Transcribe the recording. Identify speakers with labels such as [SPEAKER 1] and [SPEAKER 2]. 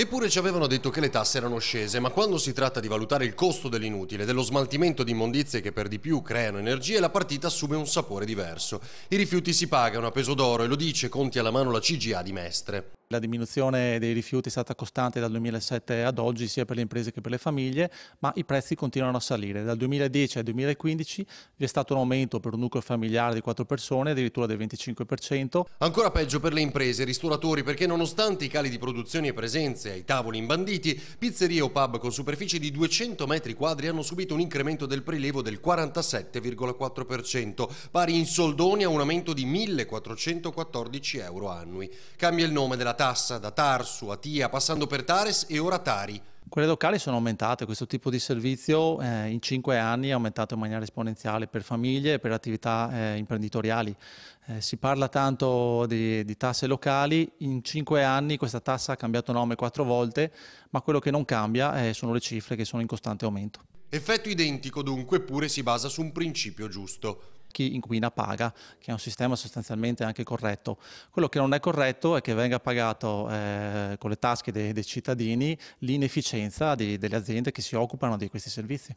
[SPEAKER 1] Eppure ci avevano detto che le tasse erano scese, ma quando si tratta di valutare il costo dell'inutile, dello smaltimento di immondizie che per di più creano energie, la partita assume un sapore diverso. I rifiuti si pagano a peso d'oro e lo dice conti alla mano la CGA di Mestre.
[SPEAKER 2] La diminuzione dei rifiuti è stata costante dal 2007 ad oggi sia per le imprese che per le famiglie, ma i prezzi continuano a salire. Dal 2010 al 2015 vi è stato un aumento per un nucleo
[SPEAKER 1] familiare di 4 persone, addirittura del 25%. Ancora peggio per le imprese e i ristoratori perché nonostante i cali di produzione e presenze tasse ai tavoli imbanditi, pizzerie o pub con superficie di 200 metri quadri hanno subito un incremento del prelievo del 47,4%, pari in soldoni a un aumento di 1.414 euro annui. Cambia il nome della tassa da TARSU a TIA passando per TARES e ora TARI. Quelle locali sono aumentate,
[SPEAKER 2] questo tipo di servizio eh, in cinque anni è aumentato in maniera esponenziale per famiglie e per attività eh, imprenditoriali. Eh, si parla tanto di, di, tasse locali, in cinque anni questa tassa ha cambiato nome quattro volte, ma quello che non cambia eh, sono le cifre che sono in costante aumento.
[SPEAKER 1] Effetto identico dunque pure si basa su un principio giusto chi
[SPEAKER 2] inquina paga, che è un sistema sostanzialmente anche corretto. Quello che non è corretto è che venga pagato eh, con le tasche dei, dei cittadini l'inefficienza di, delle aziende che si occupano di questi servizi.